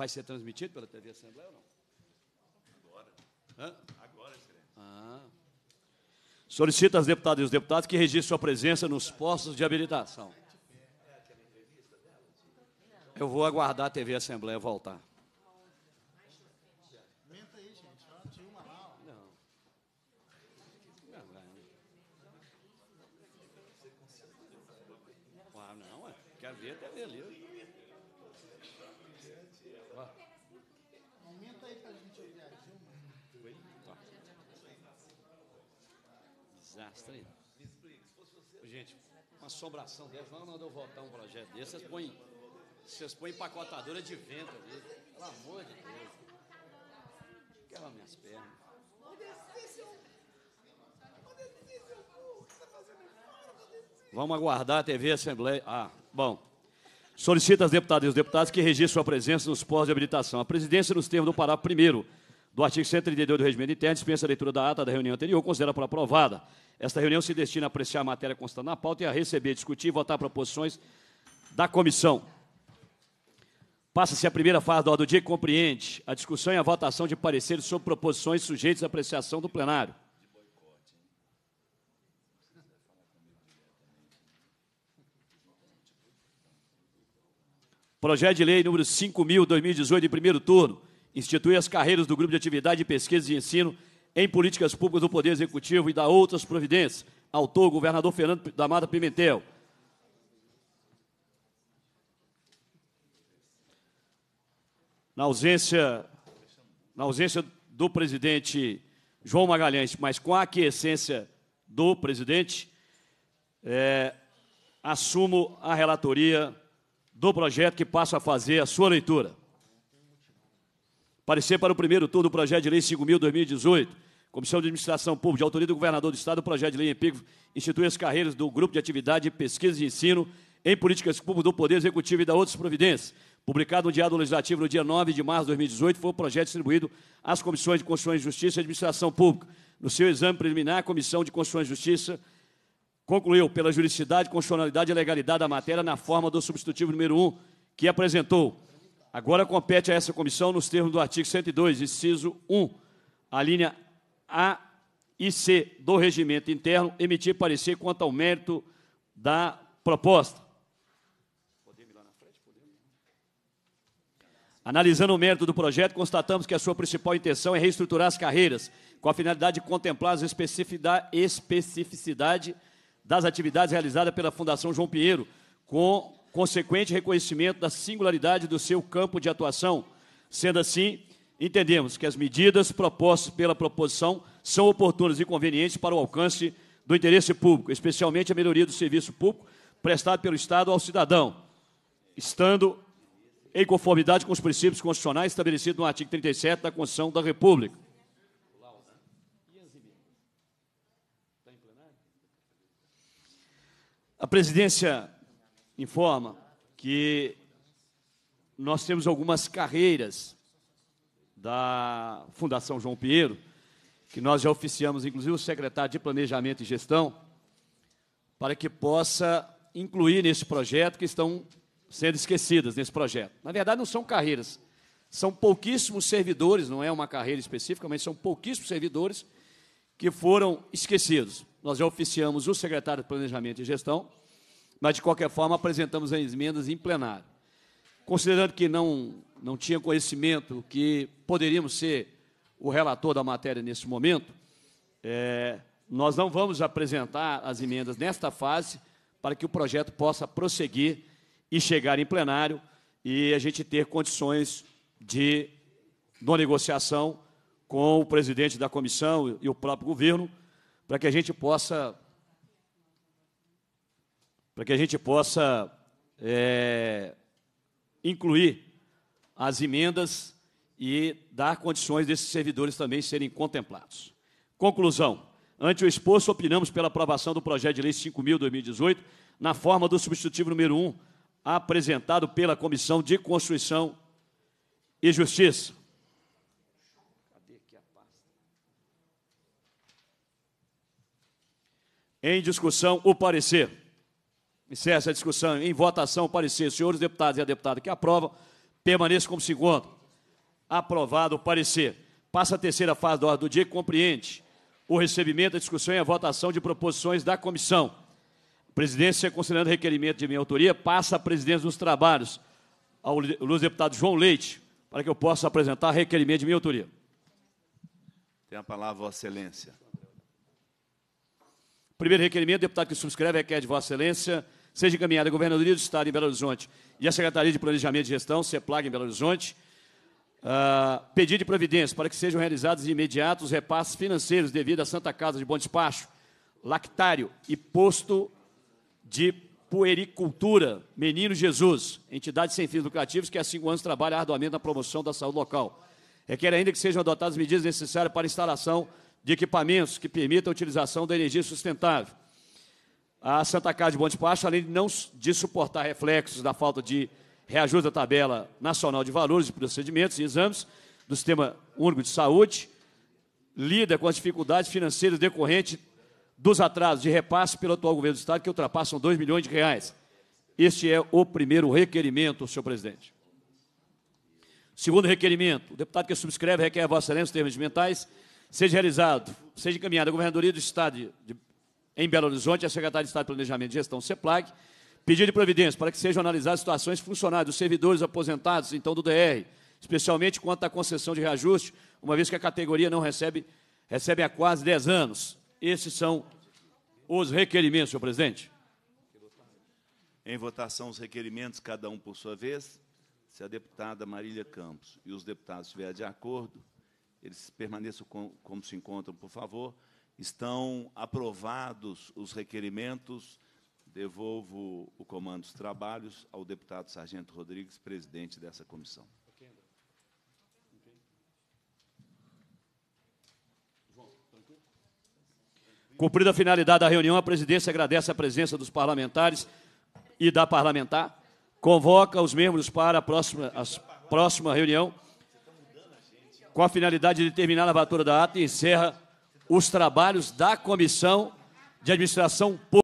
Vai ser transmitido pela TV Assembleia ou não? Agora. Hã? Agora, excelência. Ah. Solicito às deputadas e os deputados que registrem sua presença nos postos de habilitação. Eu vou aguardar a TV Assembleia voltar. Quero ver até ver ali. Aumenta aí pra gente ouvir a Dilma. Oi? Desastre. Gente, uma assombração dessa, não, não votar um projeto desse, vocês põem, vocês põem empacotadora de vento ali. Pelo amor de Deus. Aquela minhas pernas. Tá Vamos aguardar a TV Assembleia. Ah, bom. Solicita às deputadas e os deputados que registrem sua presença nos postos de habilitação. A presidência, nos termos do parágrafo 1 do artigo 132 do Regimento Interno, dispensa a leitura da ata da reunião anterior, considera por aprovada. Esta reunião se destina a apreciar a matéria constante na pauta e a receber, discutir e votar proposições da comissão. Passa-se a primeira fase da ordem do dia e compreende a discussão e a votação de pareceres sobre proposições sujeitas à apreciação do plenário. Projeto de Lei número 5.000-2018, em primeiro turno, institui as carreiras do Grupo de Atividade de Pesquisa e Ensino em Políticas Públicas do Poder Executivo e da outras providências. Autor, governador Fernando da Mata Pimentel. Na ausência, na ausência do presidente João Magalhães, mas com a aquiescência do presidente, é, assumo a relatoria do projeto que passa a fazer a sua leitura. Parecer para o primeiro turno do projeto de lei 5.000-2018. Comissão de Administração Pública, de autoria do Governador do Estado, o projeto de lei em pico institui as carreiras do Grupo de Atividade, Pesquisa e Ensino em Políticas Públicas do Poder Executivo e da outras providências. Publicado no Diário Legislativo no dia 9 de março de 2018, foi o projeto distribuído às Comissões de Constituição e Justiça e Administração Pública. No seu exame preliminar, a Comissão de Constituição e Justiça concluiu pela juridicidade, constitucionalidade e legalidade da matéria na forma do substitutivo número 1 que apresentou. Agora compete a essa comissão, nos termos do artigo 102, inciso 1, a linha A e C do regimento interno, emitir parecer quanto ao mérito da proposta. Analisando o mérito do projeto, constatamos que a sua principal intenção é reestruturar as carreiras, com a finalidade de contemplar as especificidade das atividades realizadas pela Fundação João Pinheiro, com consequente reconhecimento da singularidade do seu campo de atuação. Sendo assim, entendemos que as medidas propostas pela proposição são oportunas e convenientes para o alcance do interesse público, especialmente a melhoria do serviço público prestado pelo Estado ao cidadão, estando em conformidade com os princípios constitucionais estabelecidos no artigo 37 da Constituição da República. A presidência informa que nós temos algumas carreiras da Fundação João Pinheiro, que nós já oficiamos, inclusive, o secretário de Planejamento e Gestão, para que possa incluir nesse projeto que estão sendo esquecidas nesse projeto. Na verdade, não são carreiras, são pouquíssimos servidores, não é uma carreira específica, mas são pouquíssimos servidores que foram esquecidos nós já oficiamos o secretário de Planejamento e Gestão, mas, de qualquer forma, apresentamos as emendas em plenário. Considerando que não, não tinha conhecimento que poderíamos ser o relator da matéria nesse momento, é, nós não vamos apresentar as emendas nesta fase para que o projeto possa prosseguir e chegar em plenário e a gente ter condições de, de negociação com o presidente da comissão e o próprio governo para que a gente possa para que a gente possa é, incluir as emendas e dar condições desses servidores também serem contemplados. Conclusão. Ante o exposto, opinamos pela aprovação do projeto de lei 5.000-2018, na forma do substitutivo número 1, apresentado pela Comissão de Constituição e Justiça. Em discussão, o parecer. Encerra a discussão. Em votação, o parecer. Senhores deputados e a deputada que aprovam, permaneça como segundo. Aprovado o parecer. Passa a terceira fase da ordem do dia que compreende o recebimento, a discussão e a votação de proposições da comissão. presidência, considerando requerimento de minha autoria, passa a presidência dos trabalhos ao Luz deputado João Leite, para que eu possa apresentar requerimento de minha autoria. Tem a palavra, Vossa Excelência. Primeiro requerimento, deputado que subscreve, requer de Vossa Excelência, seja encaminhada à Governadoria do Estado em Belo Horizonte e à Secretaria de Planejamento e Gestão, CEPLAG, em Belo Horizonte, uh, pedir de providência para que sejam realizados imediatos os repasses financeiros devido à Santa Casa de Bom Despacho, Lactário e Posto de Puericultura, Menino Jesus, entidade sem fins lucrativos que há cinco anos trabalha arduamente na promoção da saúde local. Requer ainda que sejam adotadas medidas necessárias para a instalação de equipamentos que permitam a utilização da energia sustentável. A Santa Casa de de Pacho, além de não de suportar reflexos da falta de reajuste da tabela nacional de valores e procedimentos e exames do Sistema Único de Saúde, lida com as dificuldades financeiras decorrentes dos atrasos de repasse pelo atual governo do Estado, que ultrapassam 2 milhões de reais. Este é o primeiro requerimento, senhor presidente. Segundo requerimento, o deputado que subscreve requer a Vossa Excelência, termos mentais, seja realizado, seja encaminhado à Governadoria do Estado de, de, em Belo Horizonte, a Secretaria de Estado de Planejamento e Gestão, CEPLAG, pedido de providência para que sejam analisadas situações funcionais dos servidores aposentados, então do DR, especialmente quanto à concessão de reajuste, uma vez que a categoria não recebe, recebe há quase 10 anos. Esses são os requerimentos, senhor presidente. Em votação, os requerimentos, cada um por sua vez. Se a deputada Marília Campos e os deputados estiverem de acordo, eles permaneçam com, como se encontram, por favor. Estão aprovados os requerimentos. Devolvo o comando dos trabalhos ao deputado Sargento Rodrigues, presidente dessa comissão. Cumprida a finalidade da reunião, a presidência agradece a presença dos parlamentares e da parlamentar, convoca os membros para a próxima, a próxima reunião com a finalidade de terminar a lavatura da ata, encerra os trabalhos da Comissão de Administração Pública.